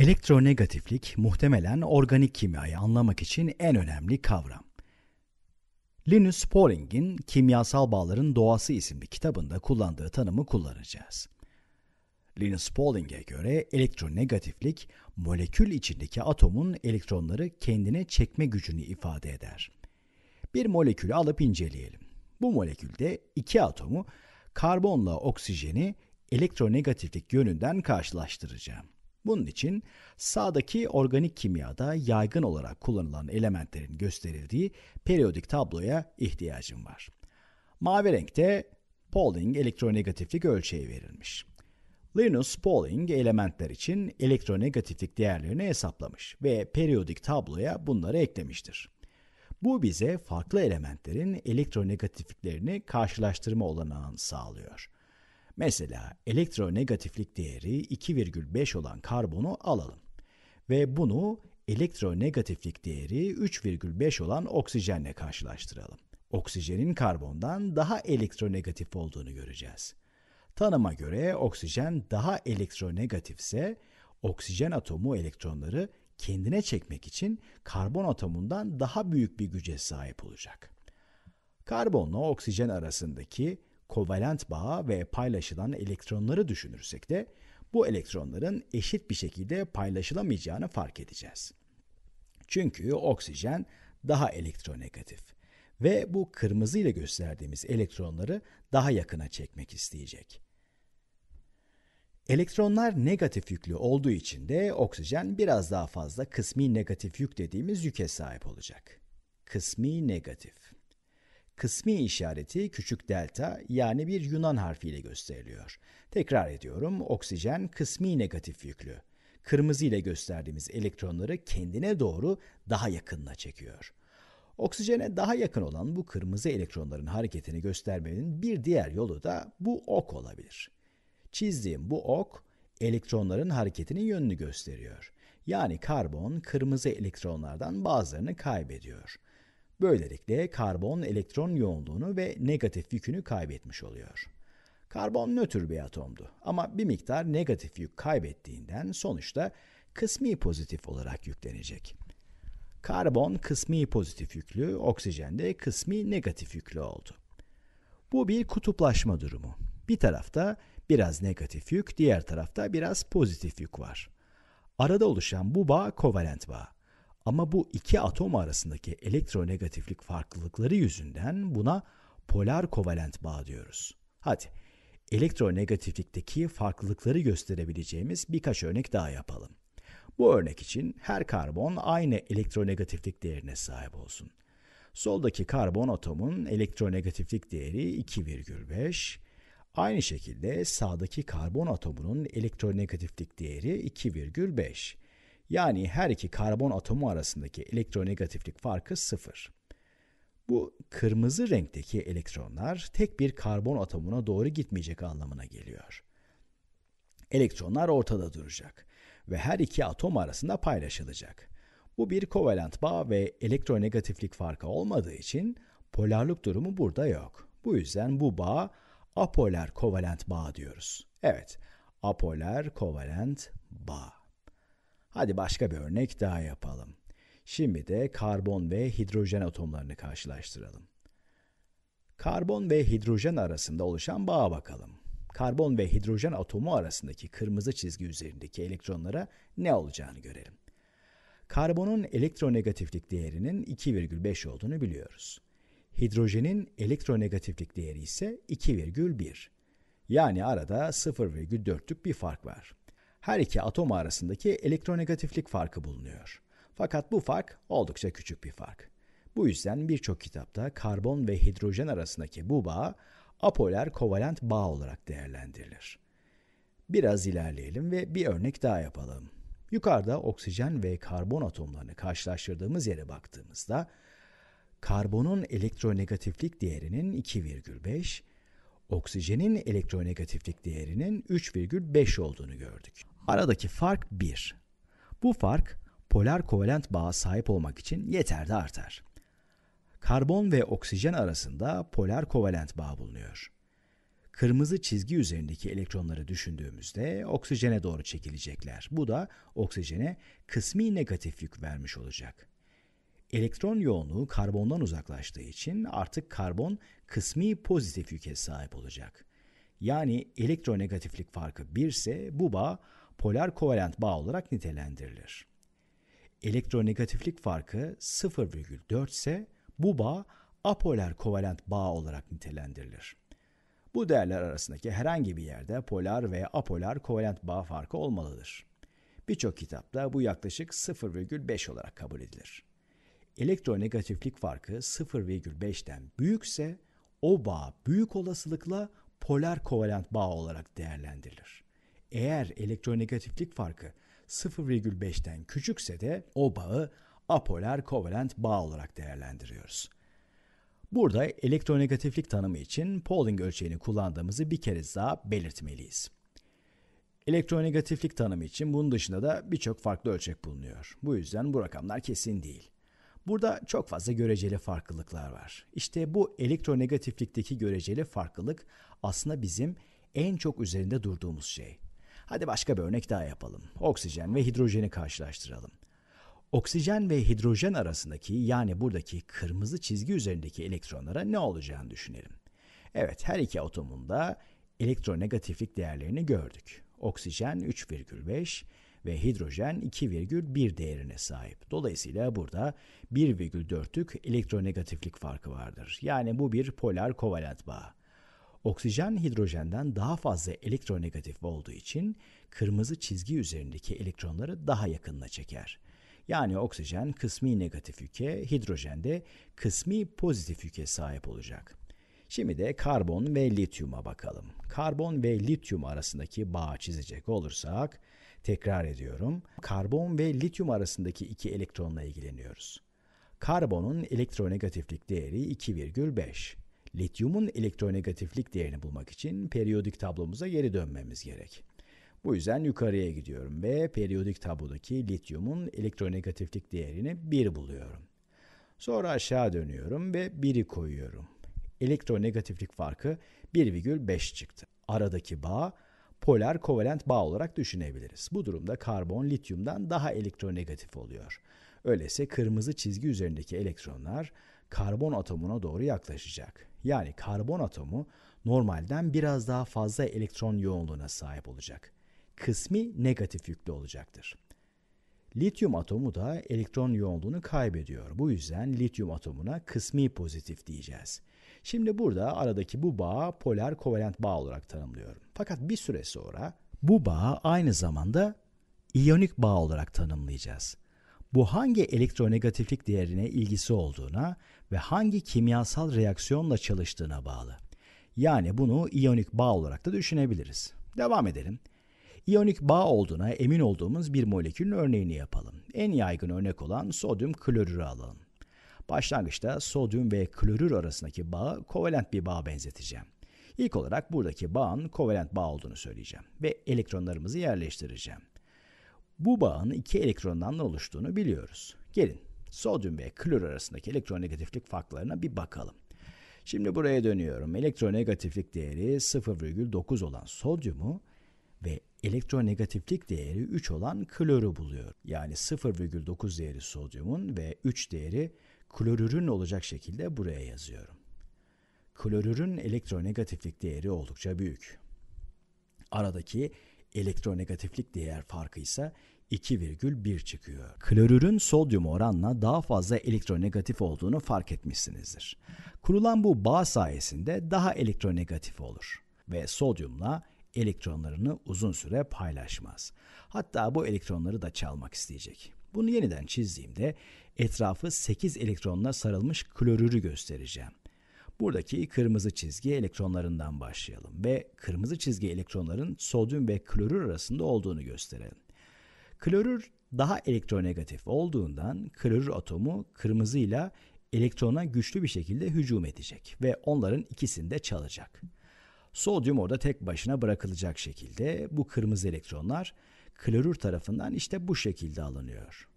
Elektronegatiflik muhtemelen organik kimyayı anlamak için en önemli kavram. Linus Pauling'in Kimyasal Bağların Doğası isimli kitabında kullandığı tanımı kullanacağız. Linus Pauling'e göre elektronegatiflik, molekül içindeki atomun elektronları kendine çekme gücünü ifade eder. Bir molekülü alıp inceleyelim. Bu molekülde iki atomu, karbonla oksijeni elektronegatiflik yönünden karşılaştıracağım. Bunun için sağdaki organik kimyada yaygın olarak kullanılan elementlerin gösterildiği periyodik tabloya ihtiyacım var. Mavi renkte Pauling elektronegatiflik ölçeği verilmiş. Linus Pauling elementler için elektronegatiflik değerlerini hesaplamış ve periyodik tabloya bunları eklemiştir. Bu bize farklı elementlerin elektronegatifliklerini karşılaştırma olanağını sağlıyor. Mesela elektronegatiflik değeri 2,5 olan karbonu alalım ve bunu elektronegatiflik değeri 3,5 olan oksijenle karşılaştıralım. Oksijenin karbondan daha elektronegatif olduğunu göreceğiz. Tanıma göre oksijen daha elektronegatifse oksijen atomu elektronları kendine çekmek için karbon atomundan daha büyük bir güce sahip olacak. Karbonla oksijen arasındaki kovalent bağa ve paylaşılan elektronları düşünürsek de bu elektronların eşit bir şekilde paylaşılamayacağını fark edeceğiz. Çünkü oksijen daha elektronegatif ve bu kırmızı ile gösterdiğimiz elektronları daha yakına çekmek isteyecek. Elektronlar negatif yüklü olduğu için de oksijen biraz daha fazla kısmi negatif yük dediğimiz yüke sahip olacak. Kısmi negatif kısmi işareti küçük delta yani bir Yunan harfiyle gösteriliyor. Tekrar ediyorum oksijen kısmi negatif yüklü. Kırmızı ile gösterdiğimiz elektronları kendine doğru daha yakınına çekiyor. Oksijene daha yakın olan bu kırmızı elektronların hareketini göstermenin bir diğer yolu da bu ok olabilir. Çizdiğim bu ok elektronların hareketinin yönünü gösteriyor. Yani karbon kırmızı elektronlardan bazılarını kaybediyor. Böylelikle karbon elektron yoğunluğunu ve negatif yükünü kaybetmiş oluyor. Karbon nötr bir atomdu ama bir miktar negatif yük kaybettiğinden sonuçta kısmi pozitif olarak yüklenecek. Karbon kısmi pozitif yüklü, oksijen de kısmi negatif yüklü oldu. Bu bir kutuplaşma durumu. Bir tarafta biraz negatif yük, diğer tarafta biraz pozitif yük var. Arada oluşan bu bağ kovalent bağ. Ama bu iki atom arasındaki elektronegatiflik farklılıkları yüzünden buna polar kovalent bağ diyoruz. Hadi elektronegatiflikteki farklılıkları gösterebileceğimiz birkaç örnek daha yapalım. Bu örnek için her karbon aynı elektronegatiflik değerine sahip olsun. Soldaki karbon atomun elektronegatiflik değeri 2,5. Aynı şekilde sağdaki karbon atomunun elektronegatiflik değeri 2,5. Yani her iki karbon atomu arasındaki elektronegatiflik farkı sıfır. Bu kırmızı renkteki elektronlar tek bir karbon atomuna doğru gitmeyecek anlamına geliyor. Elektronlar ortada duracak ve her iki atom arasında paylaşılacak. Bu bir kovalent bağ ve elektronegatiflik farkı olmadığı için polarlık durumu burada yok. Bu yüzden bu bağ apolar kovalent bağ diyoruz. Evet, apolar kovalent bağ. Hadi başka bir örnek daha yapalım. Şimdi de karbon ve hidrojen atomlarını karşılaştıralım. Karbon ve hidrojen arasında oluşan bağa bakalım. Karbon ve hidrojen atomu arasındaki kırmızı çizgi üzerindeki elektronlara ne olacağını görelim. Karbonun elektronegatiflik değerinin 2,5 olduğunu biliyoruz. Hidrojenin elektronegatiflik değeri ise 2,1. Yani arada 0,4'lük bir fark var her iki atom arasındaki elektronegatiflik farkı bulunuyor. Fakat bu fark oldukça küçük bir fark. Bu yüzden birçok kitapta karbon ve hidrojen arasındaki bu bağ apolar kovalent bağ olarak değerlendirilir. Biraz ilerleyelim ve bir örnek daha yapalım. Yukarıda oksijen ve karbon atomlarını karşılaştırdığımız yere baktığımızda karbonun elektronegatiflik değerinin 2,5, oksijenin elektronegatiflik değerinin 3,5 olduğunu gördük. Aradaki fark 1. Bu fark polar kovalent bağa sahip olmak için yeterli artar. Karbon ve oksijen arasında polar kovalent bağ bulunuyor. Kırmızı çizgi üzerindeki elektronları düşündüğümüzde oksijene doğru çekilecekler. Bu da oksijene kısmi negatif yük vermiş olacak. Elektron yoğunluğu karbondan uzaklaştığı için artık karbon kısmi pozitif yüke sahip olacak. Yani elektronegatiflik farkı 1 ise bu bağ polar kovalent bağ olarak nitelendirilir. Elektronegatiflik farkı 0,4 ise bu bağ apolar kovalent bağ olarak nitelendirilir. Bu değerler arasındaki herhangi bir yerde polar ve apolar kovalent bağ farkı olmalıdır. Birçok kitapta bu yaklaşık 0,5 olarak kabul edilir. Elektronegatiflik farkı 0,5'ten büyükse o bağ büyük olasılıkla polar kovalent bağ olarak değerlendirilir. Eğer elektronegatiflik farkı 0,5'ten küçükse de o bağı apolar kovalent bağ olarak değerlendiriyoruz. Burada elektronegatiflik tanımı için Pauling ölçeğini kullandığımızı bir kez daha belirtmeliyiz. Elektronegatiflik tanımı için bunun dışında da birçok farklı ölçek bulunuyor. Bu yüzden bu rakamlar kesin değil. Burada çok fazla göreceli farklılıklar var. İşte bu elektronegatiflikteki göreceli farklılık aslında bizim en çok üzerinde durduğumuz şey. Hadi başka bir örnek daha yapalım. Oksijen ve hidrojeni karşılaştıralım. Oksijen ve hidrojen arasındaki yani buradaki kırmızı çizgi üzerindeki elektronlara ne olacağını düşünelim. Evet her iki atomun atomunda elektronegatiflik değerlerini gördük. Oksijen 3,5 ve hidrojen 2,1 değerine sahip. Dolayısıyla burada 1,4'lük elektronegatiflik farkı vardır. Yani bu bir polar kovalent bağ. Oksijen hidrojenden daha fazla elektronegatif olduğu için kırmızı çizgi üzerindeki elektronları daha yakınına çeker. Yani oksijen kısmi negatif yüke, hidrojen de kısmi pozitif yüke sahip olacak. Şimdi de karbon ve lityuma bakalım. Karbon ve lityum arasındaki bağı çizecek olursak, tekrar ediyorum, karbon ve lityum arasındaki iki elektronla ilgileniyoruz. Karbonun elektronegatiflik değeri 2,5 lityumun elektronegatiflik değerini bulmak için periyodik tablomuza geri dönmemiz gerek. Bu yüzden yukarıya gidiyorum ve periyodik tablodaki lityumun elektronegatiflik değerini 1 buluyorum. Sonra aşağı dönüyorum ve 1'i koyuyorum. Elektronegatiflik farkı 1,5 çıktı. Aradaki bağ polar kovalent bağ olarak düşünebiliriz. Bu durumda karbon lityumdan daha elektronegatif oluyor. Öyleyse kırmızı çizgi üzerindeki elektronlar karbon atomuna doğru yaklaşacak yani karbon atomu normalden biraz daha fazla elektron yoğunluğuna sahip olacak. Kısmi negatif yüklü olacaktır. Lityum atomu da elektron yoğunluğunu kaybediyor. Bu yüzden lityum atomuna kısmi pozitif diyeceğiz. Şimdi burada aradaki bu bağı polar kovalent bağ olarak tanımlıyorum. Fakat bir süre sonra bu bağı aynı zamanda iyonik bağ olarak tanımlayacağız bu hangi elektronegatiflik değerine ilgisi olduğuna ve hangi kimyasal reaksiyonla çalıştığına bağlı. Yani bunu iyonik bağ olarak da düşünebiliriz. Devam edelim. İyonik bağ olduğuna emin olduğumuz bir molekülün örneğini yapalım. En yaygın örnek olan sodyum klorürü alalım. Başlangıçta sodyum ve klorür arasındaki bağı kovalent bir bağa benzeteceğim. İlk olarak buradaki bağın kovalent bağ olduğunu söyleyeceğim ve elektronlarımızı yerleştireceğim. Bu bağın iki elektrondan oluştuğunu biliyoruz. Gelin sodyum ve klor arasındaki elektronegatiflik farklarına bir bakalım. Şimdi buraya dönüyorum. Elektronegatiflik değeri 0,9 olan sodyumu ve elektronegatiflik değeri 3 olan kloru buluyorum. Yani 0,9 değeri sodyumun ve 3 değeri klorürün olacak şekilde buraya yazıyorum. Klorürün elektronegatiflik değeri oldukça büyük. Aradaki elektronegatiflik değer farkı ise 2,1 çıkıyor. Klorürün sodyum oranına daha fazla elektronegatif olduğunu fark etmişsinizdir. Kurulan bu bağ sayesinde daha elektronegatif olur ve sodyumla elektronlarını uzun süre paylaşmaz. Hatta bu elektronları da çalmak isteyecek. Bunu yeniden çizdiğimde etrafı 8 elektronla sarılmış klorürü göstereceğim. Buradaki kırmızı çizgi elektronlarından başlayalım ve kırmızı çizgi elektronların sodyum ve klorür arasında olduğunu gösterelim. Klorür daha elektronegatif olduğundan klorür atomu kırmızıyla elektrona güçlü bir şekilde hücum edecek ve onların ikisini de çalacak. Sodyum orada tek başına bırakılacak şekilde bu kırmızı elektronlar klorür tarafından işte bu şekilde alınıyor.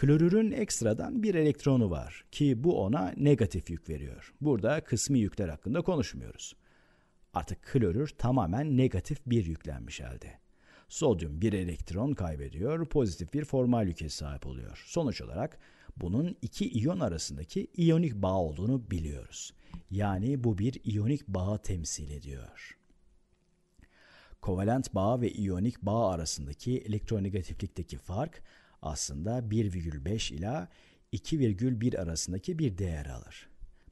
Klorürün ekstradan bir elektronu var ki bu ona negatif yük veriyor. Burada kısmi yükler hakkında konuşmuyoruz. Artık klorür tamamen negatif bir yüklenmiş halde. Sodyum bir elektron kaybediyor, pozitif bir formal yüke sahip oluyor. Sonuç olarak bunun iki iyon arasındaki iyonik bağ olduğunu biliyoruz. Yani bu bir iyonik bağı temsil ediyor. Kovalent bağ ve iyonik bağ arasındaki elektronegatiflikteki fark aslında 1,5 ila 2,1 arasındaki bir değer alır.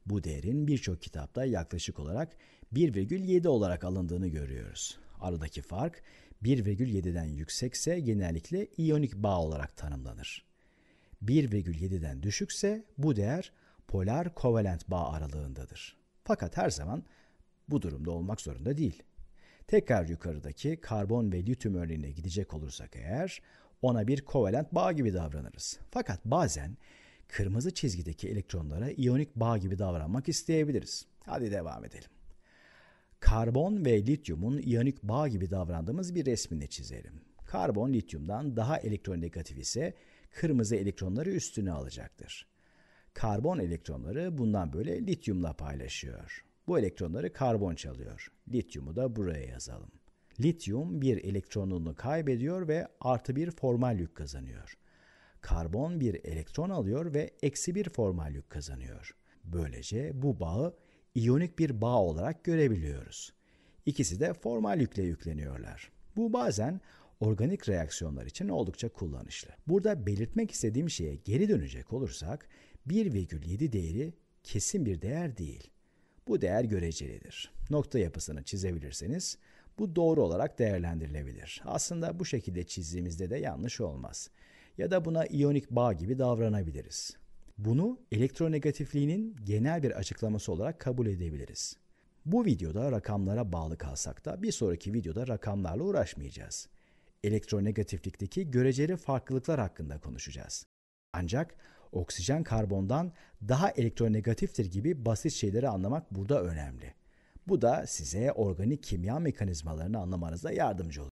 Bu değerin birçok kitapta yaklaşık olarak 1,7 olarak alındığını görüyoruz. Aradaki fark 1,7'den yüksekse genellikle iyonik bağ olarak tanımlanır. 1,7'den düşükse bu değer polar kovalent bağ aralığındadır. Fakat her zaman bu durumda olmak zorunda değil. Tekrar yukarıdaki karbon ve lityum örneğine gidecek olursak eğer ona bir kovalent bağ gibi davranırız. Fakat bazen kırmızı çizgideki elektronlara iyonik bağ gibi davranmak isteyebiliriz. Hadi devam edelim. Karbon ve lityumun iyonik bağ gibi davrandığımız bir resmini çizelim. Karbon lityumdan daha elektronegatif ise kırmızı elektronları üstüne alacaktır. Karbon elektronları bundan böyle lityumla paylaşıyor. Bu elektronları karbon çalıyor. Lityumu da buraya yazalım. Lityum bir elektronunu kaybediyor ve artı bir formal yük kazanıyor. Karbon bir elektron alıyor ve eksi bir formal yük kazanıyor. Böylece bu bağı iyonik bir bağ olarak görebiliyoruz. İkisi de formal yükle yükleniyorlar. Bu bazen organik reaksiyonlar için oldukça kullanışlı. Burada belirtmek istediğim şeye geri dönecek olursak 1,7 değeri kesin bir değer değil. Bu değer görecelidir. Nokta yapısını çizebilirseniz bu doğru olarak değerlendirilebilir. Aslında bu şekilde çizdiğimizde de yanlış olmaz. Ya da buna iyonik bağ gibi davranabiliriz. Bunu elektronegatifliğinin genel bir açıklaması olarak kabul edebiliriz. Bu videoda rakamlara bağlı kalsak da bir sonraki videoda rakamlarla uğraşmayacağız. Elektronegatiflikteki göreceli farklılıklar hakkında konuşacağız. Ancak oksijen karbondan daha elektronegatiftir gibi basit şeyleri anlamak burada önemli. Bu da size organik kimya mekanizmalarını anlamanıza yardımcı olur.